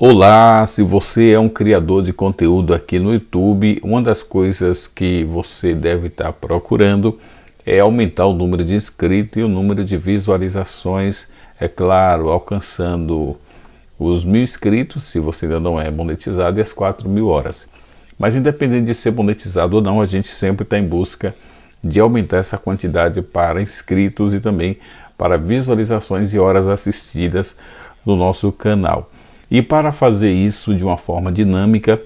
Olá, se você é um criador de conteúdo aqui no YouTube, uma das coisas que você deve estar procurando é aumentar o número de inscritos e o número de visualizações, é claro, alcançando os mil inscritos, se você ainda não é monetizado, e as quatro mil horas. Mas independente de ser monetizado ou não, a gente sempre está em busca de aumentar essa quantidade para inscritos e também para visualizações e horas assistidas no nosso canal. E para fazer isso de uma forma dinâmica,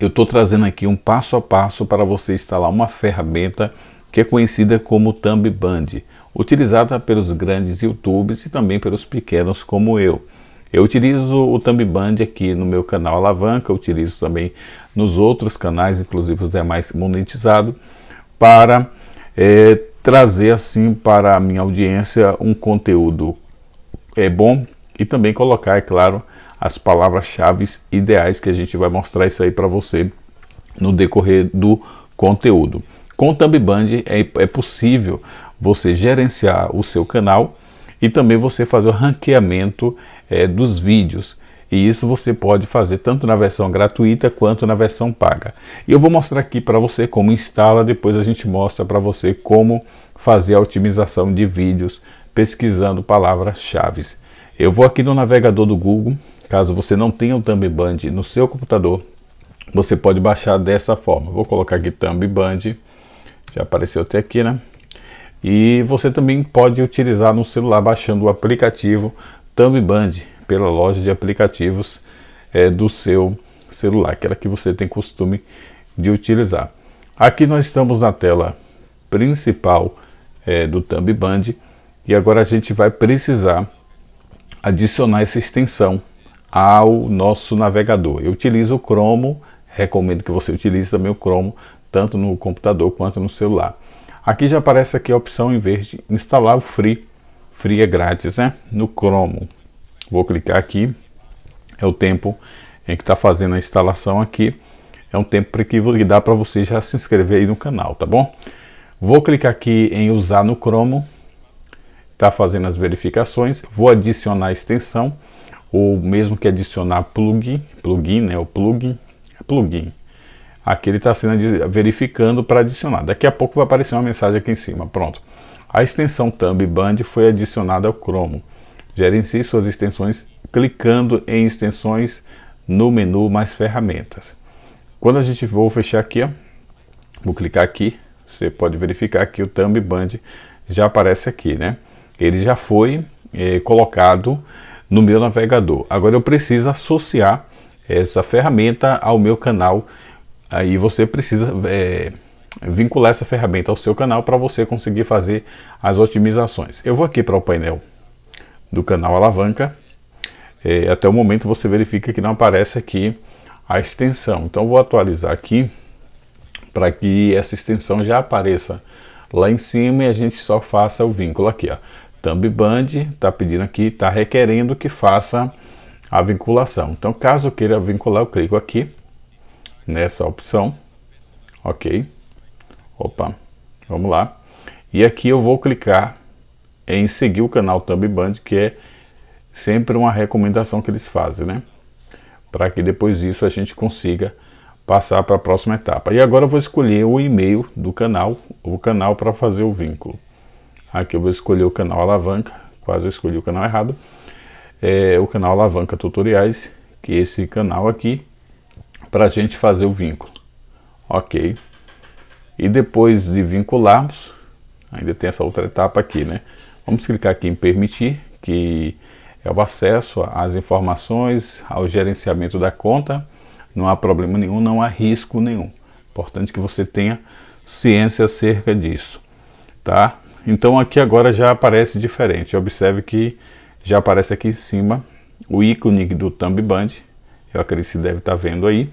eu estou trazendo aqui um passo a passo para você instalar uma ferramenta que é conhecida como Thumb Band, utilizada pelos grandes YouTubers e também pelos pequenos como eu. Eu utilizo o Thumb Band aqui no meu canal Alavanca, utilizo também nos outros canais, inclusive os demais monetizados, para é, trazer assim para a minha audiência um conteúdo é bom e também colocar, é claro, as palavras-chave ideais que a gente vai mostrar isso aí para você no decorrer do conteúdo. Com o Band é, é possível você gerenciar o seu canal e também você fazer o ranqueamento é, dos vídeos. E isso você pode fazer tanto na versão gratuita quanto na versão paga. E eu vou mostrar aqui para você como instala, depois a gente mostra para você como fazer a otimização de vídeos pesquisando palavras-chave. Eu vou aqui no navegador do Google, Caso você não tenha o Band no seu computador, você pode baixar dessa forma. Vou colocar aqui Band, já apareceu até aqui, né? E você também pode utilizar no celular baixando o aplicativo Band pela loja de aplicativos é, do seu celular, aquela que você tem costume de utilizar. Aqui nós estamos na tela principal é, do Band e agora a gente vai precisar adicionar essa extensão ao nosso navegador. Eu utilizo o Chrome, recomendo que você utilize também o Chrome, tanto no computador quanto no celular. Aqui já aparece aqui a opção em vez de instalar o Free, Free é grátis, né? No Chrome. Vou clicar aqui, é o tempo em que está fazendo a instalação aqui. É um tempo que dá para você já se inscrever aí no canal, tá bom? Vou clicar aqui em usar no Chrome, está fazendo as verificações. Vou adicionar a extensão ou mesmo que adicionar plugin, plugin, né, o plugin, é plugin. Aqui ele está sendo verificando para adicionar. Daqui a pouco vai aparecer uma mensagem aqui em cima. Pronto. A extensão Thumb Band foi adicionada ao Chrome. Gerencie suas extensões clicando em extensões no menu mais ferramentas. Quando a gente vou fechar aqui, ó, vou clicar aqui, você pode verificar que o Thumb Band já aparece aqui, né? Ele já foi eh, colocado no meu navegador. Agora eu preciso associar essa ferramenta ao meu canal. Aí você precisa é, vincular essa ferramenta ao seu canal para você conseguir fazer as otimizações. Eu vou aqui para o painel do canal Alavanca. É, até o momento você verifica que não aparece aqui a extensão. Então vou atualizar aqui para que essa extensão já apareça lá em cima e a gente só faça o vínculo aqui. Ó. Thumb Band está pedindo aqui, está requerendo que faça a vinculação. Então, caso queira vincular, eu clico aqui nessa opção. Ok. Opa, vamos lá. E aqui eu vou clicar em seguir o canal Thumb Band, que é sempre uma recomendação que eles fazem, né? Para que depois disso a gente consiga passar para a próxima etapa. E agora eu vou escolher o e-mail do canal, o canal para fazer o vínculo. Aqui eu vou escolher o canal Alavanca, quase eu escolhi o canal errado. É o canal Alavanca Tutoriais, que é esse canal aqui, para a gente fazer o vínculo. Ok. E depois de vincularmos, ainda tem essa outra etapa aqui, né? Vamos clicar aqui em permitir, que é o acesso às informações, ao gerenciamento da conta. Não há problema nenhum, não há risco nenhum. Importante que você tenha ciência acerca disso, tá? Então aqui agora já aparece diferente. Observe que já aparece aqui em cima o ícone do thumb band. Eu acredito que deve estar vendo aí.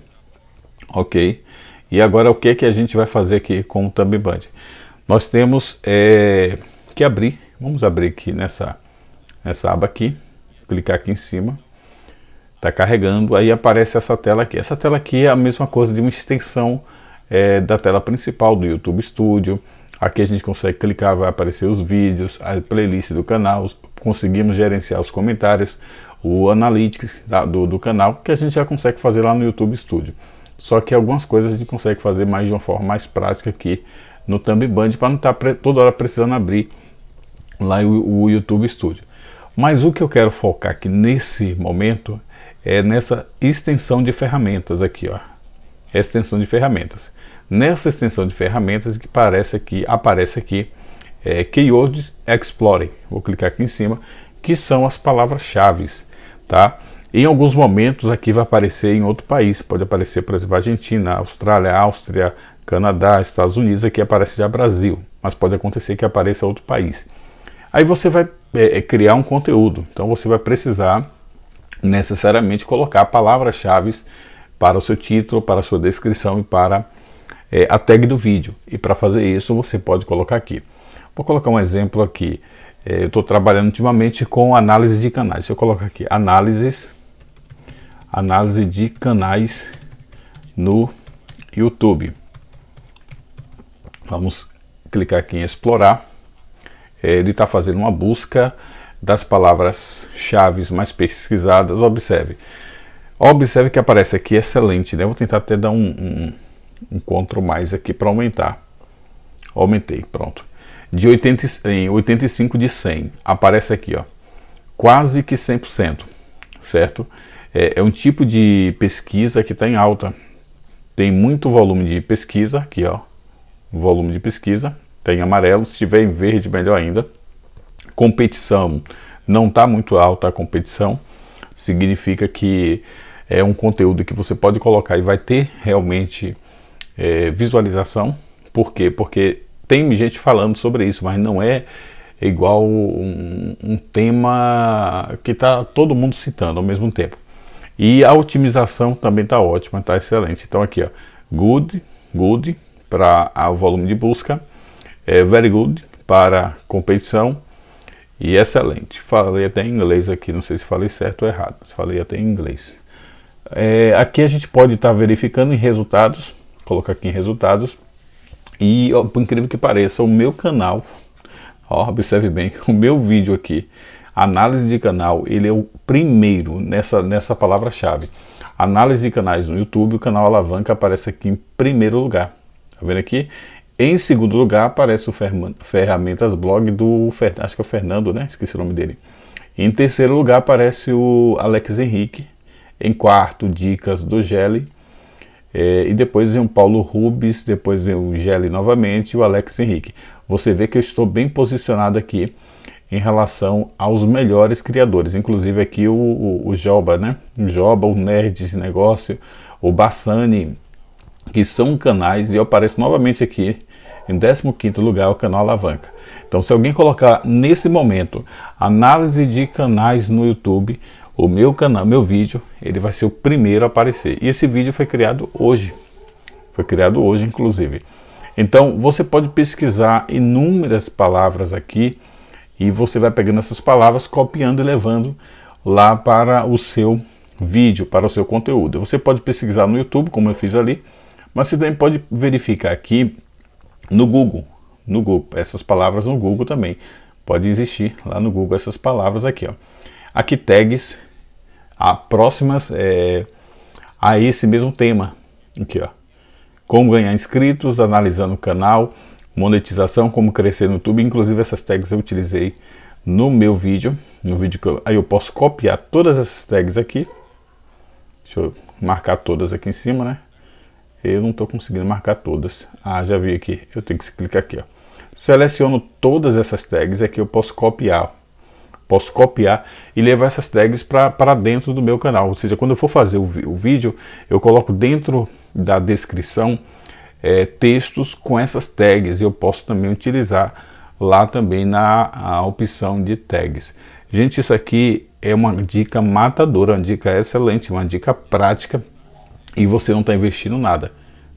Ok. E agora o que, é que a gente vai fazer aqui com o thumb band? Nós temos é, que abrir. Vamos abrir aqui nessa, nessa aba aqui. Clicar aqui em cima. Está carregando. Aí aparece essa tela aqui. Essa tela aqui é a mesma coisa de uma extensão é, da tela principal do YouTube Studio Aqui a gente consegue clicar, vai aparecer os vídeos, a playlist do canal, conseguimos gerenciar os comentários, o Analytics do, do canal, que a gente já consegue fazer lá no YouTube Studio. Só que algumas coisas a gente consegue fazer mais de uma forma mais prática aqui no Thumband para não estar tá toda hora precisando abrir lá o, o, YouTube Studio. Mas o que eu quero focar aqui nesse momento é nessa extensão de ferramentas aqui, ó. Extensão de ferramentas nessa extensão de ferramentas que aparece aqui, aparece aqui é, Keywords Exploring. Vou clicar aqui em cima, que são as palavras-chave. Tá? Em alguns momentos aqui vai aparecer em outro país, pode aparecer, por exemplo, Argentina, Austrália, Áustria, Canadá, Estados Unidos, aqui aparece já Brasil, mas pode acontecer que apareça outro país. Aí você vai é, é criar um conteúdo, então você vai precisar necessariamente colocar palavras-chave para o seu título, para a sua descrição e para é, a tag do vídeo. E para fazer isso, você pode colocar aqui. Vou colocar um exemplo aqui. É, eu estou trabalhando ultimamente com análise de canais. Se eu colocar aqui análises, análise de canais no YouTube. Vamos clicar aqui em explorar. É, ele está fazendo uma busca das palavras-chave mais pesquisadas. Observe. Observe que aparece aqui excelente, né? Vou tentar até dar um, um encontro mais aqui para aumentar. Aumentei, pronto. De 80, em 85 de 100, aparece aqui, ó, quase que 100%, certo? É, é um tipo de pesquisa que está em alta. Tem muito volume de pesquisa aqui, ó, volume de pesquisa, tem tá amarelo, se tiver em verde, melhor ainda. Competição, não está muito alta a competição, significa que é um conteúdo que você pode colocar e vai ter realmente é, visualização. Por quê? Porque tem gente falando sobre isso, mas não é igual um, um tema que está todo mundo citando ao mesmo tempo. E a otimização também está ótima, está excelente. Então aqui, ó, good, good para o volume de busca, é, very good para competição e excelente. Falei até em inglês aqui, não sei se falei certo ou errado, mas falei até em inglês. É, aqui a gente pode estar tá verificando em resultados colocar aqui em resultados. E, ó, por incrível que pareça, o meu canal, ó, observe bem, o meu vídeo aqui, análise de canal, ele é o primeiro nessa, nessa palavra-chave. Análise de canais no YouTube, o canal Alavanca aparece aqui em primeiro lugar. Tá vendo aqui? Em segundo lugar aparece o Ferramentas Blog do, acho que é o Fernando, né? Esqueci o nome dele. Em terceiro lugar aparece o Alex Henrique. Em quarto, Dicas do Gelli. É, e depois vem o Paulo Rubens, depois vem o Gelli novamente e o Alex Henrique. Você vê que eu estou bem posicionado aqui em relação aos melhores criadores, inclusive aqui o, o, o Joba, né? O Joba, o Nerd de Negócio, o Bassani, que são canais, e eu apareço novamente aqui em 15 lugar, o canal Alavanca. Então, se alguém colocar nesse momento análise de canais no YouTube, o meu canal, meu vídeo, ele vai ser o primeiro a aparecer. E esse vídeo foi criado hoje. Foi criado hoje, inclusive. Então, você pode pesquisar inúmeras palavras aqui e você vai pegando essas palavras, copiando e levando lá para o seu vídeo, para o seu conteúdo. Você pode pesquisar no YouTube, como eu fiz ali, mas você também pode verificar aqui no Google, no Google, essas palavras no Google também. Pode existir lá no Google essas palavras aqui, ó. Aqui tags a, próximas é, a esse mesmo tema. Aqui, ó. Como ganhar inscritos, analisando o canal, monetização, como crescer no YouTube. Inclusive essas tags eu utilizei no meu vídeo, no vídeo que eu, aí eu posso copiar todas essas tags aqui. Deixa eu marcar todas aqui em cima, né? Eu não estou conseguindo marcar todas. Ah, já vi aqui. Eu tenho que clicar aqui, ó. Seleciono todas essas tags aqui, é eu posso copiar posso copiar e levar essas tags para dentro do meu canal. Ou seja, quando eu for fazer o, o vídeo, eu coloco dentro da descrição é, textos com essas tags. Eu posso também utilizar lá também na opção de tags. Gente, isso aqui é uma dica matadora, uma dica excelente, uma dica prática e você não está investindo nada.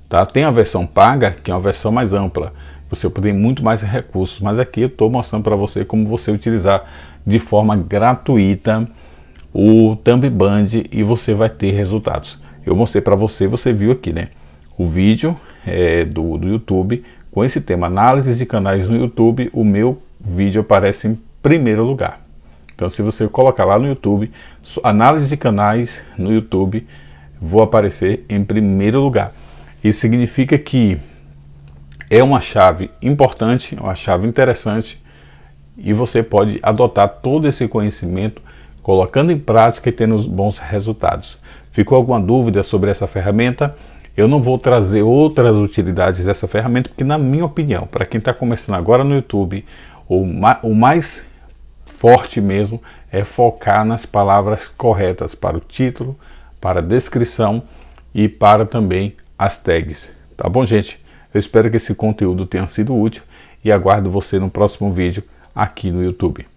Tá? Tem a versão paga, que é uma versão mais ampla. Você ter muito mais recursos, mas aqui eu estou mostrando para você como você utilizar de forma gratuita o Thumb Band e você vai ter resultados. Eu mostrei para você, você viu aqui, né? O vídeo é, do, do YouTube com esse tema análise de canais no YouTube, o meu vídeo aparece em primeiro lugar. Então, se você colocar lá no YouTube, análise de canais no YouTube, vou aparecer em primeiro lugar. Isso significa que é uma chave importante, uma chave interessante e você pode adotar todo esse conhecimento colocando em prática e tendo bons resultados. Ficou alguma dúvida sobre essa ferramenta? Eu não vou trazer outras utilidades dessa ferramenta, porque, na minha opinião, para quem está começando agora no YouTube, o, ma o mais forte mesmo é focar nas palavras corretas para o título, para a descrição e para também as tags. Tá bom, gente? Eu espero que esse conteúdo tenha sido útil e aguardo você no próximo vídeo aqui no YouTube.